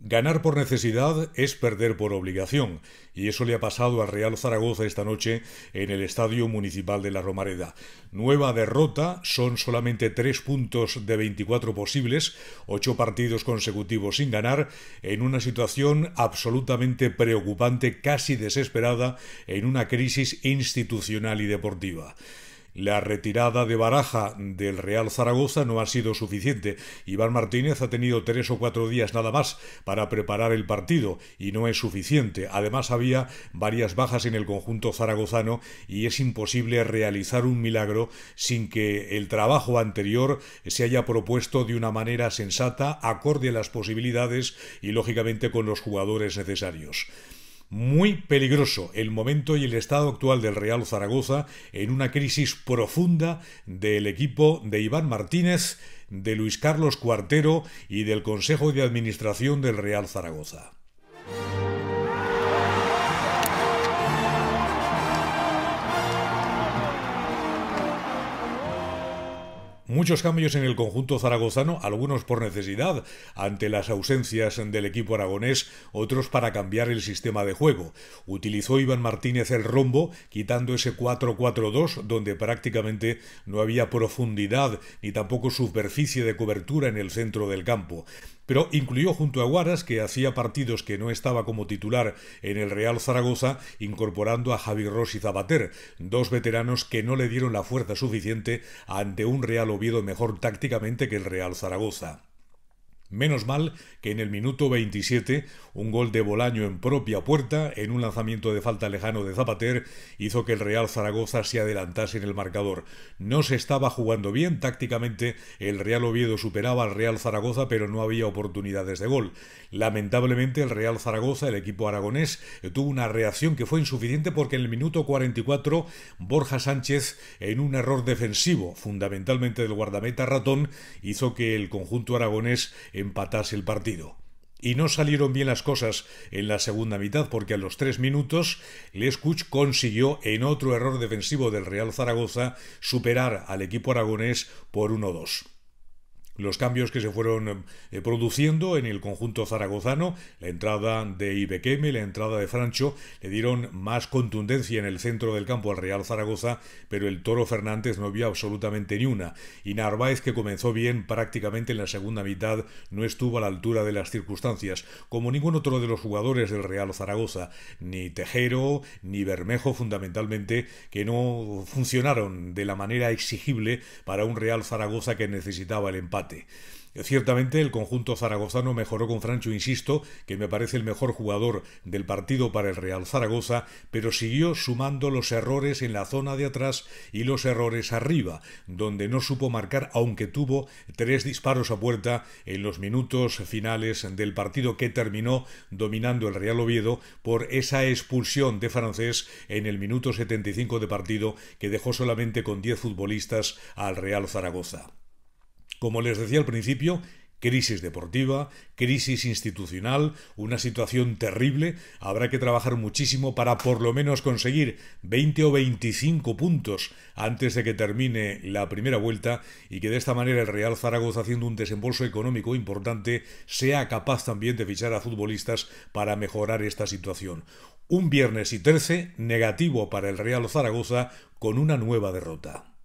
Ganar por necesidad es perder por obligación, y eso le ha pasado al Real Zaragoza esta noche en el Estadio Municipal de La Romareda. Nueva derrota, son solamente tres puntos de 24 posibles, ocho partidos consecutivos sin ganar, en una situación absolutamente preocupante, casi desesperada, en una crisis institucional y deportiva. La retirada de Baraja del Real Zaragoza no ha sido suficiente. Iván Martínez ha tenido tres o cuatro días nada más para preparar el partido y no es suficiente. Además había varias bajas en el conjunto zaragozano y es imposible realizar un milagro sin que el trabajo anterior se haya propuesto de una manera sensata, acorde a las posibilidades y lógicamente con los jugadores necesarios muy peligroso el momento y el estado actual del Real Zaragoza en una crisis profunda del equipo de Iván Martínez, de Luis Carlos Cuartero y del Consejo de Administración del Real Zaragoza. Muchos cambios en el conjunto zaragozano, algunos por necesidad ante las ausencias del equipo aragonés, otros para cambiar el sistema de juego. Utilizó Iván Martínez el rombo, quitando ese 4-4-2 donde prácticamente no había profundidad ni tampoco superficie de cobertura en el centro del campo pero incluyó junto a Guaras, que hacía partidos que no estaba como titular en el Real Zaragoza, incorporando a Javi Ross y Zabater, dos veteranos que no le dieron la fuerza suficiente ante un Real Oviedo mejor tácticamente que el Real Zaragoza. Menos mal que en el minuto 27 un gol de Bolaño en propia puerta en un lanzamiento de falta lejano de Zapater hizo que el Real Zaragoza se adelantase en el marcador. No se estaba jugando bien tácticamente, el Real Oviedo superaba al Real Zaragoza pero no había oportunidades de gol. Lamentablemente el Real Zaragoza, el equipo aragonés, eh, tuvo una reacción que fue insuficiente porque en el minuto 44 Borja Sánchez en un error defensivo fundamentalmente del guardameta ratón hizo que el conjunto aragonés empatase el partido. Y no salieron bien las cosas en la segunda mitad porque a los tres minutos Lescuch consiguió en otro error defensivo del Real Zaragoza superar al equipo aragonés por 1-2 los cambios que se fueron eh, produciendo en el conjunto zaragozano. La entrada de Ibequeme, la entrada de Francho, le dieron más contundencia en el centro del campo al Real Zaragoza, pero el Toro Fernández no vio absolutamente ni una. Y Narváez, que comenzó bien prácticamente en la segunda mitad, no estuvo a la altura de las circunstancias, como ningún otro de los jugadores del Real Zaragoza, ni Tejero, ni Bermejo, fundamentalmente, que no funcionaron de la manera exigible para un Real Zaragoza que necesitaba el empate. Ciertamente el conjunto zaragozano mejoró con Francho, insisto, que me parece el mejor jugador del partido para el Real Zaragoza, pero siguió sumando los errores en la zona de atrás y los errores arriba, donde no supo marcar aunque tuvo tres disparos a puerta en los minutos finales del partido que terminó dominando el Real Oviedo por esa expulsión de francés en el minuto 75 de partido que dejó solamente con 10 futbolistas al Real Zaragoza. Como les decía al principio, crisis deportiva, crisis institucional, una situación terrible, habrá que trabajar muchísimo para por lo menos conseguir 20 o 25 puntos antes de que termine la primera vuelta y que de esta manera el Real Zaragoza haciendo un desembolso económico importante sea capaz también de fichar a futbolistas para mejorar esta situación. Un viernes y 13 negativo para el Real Zaragoza con una nueva derrota.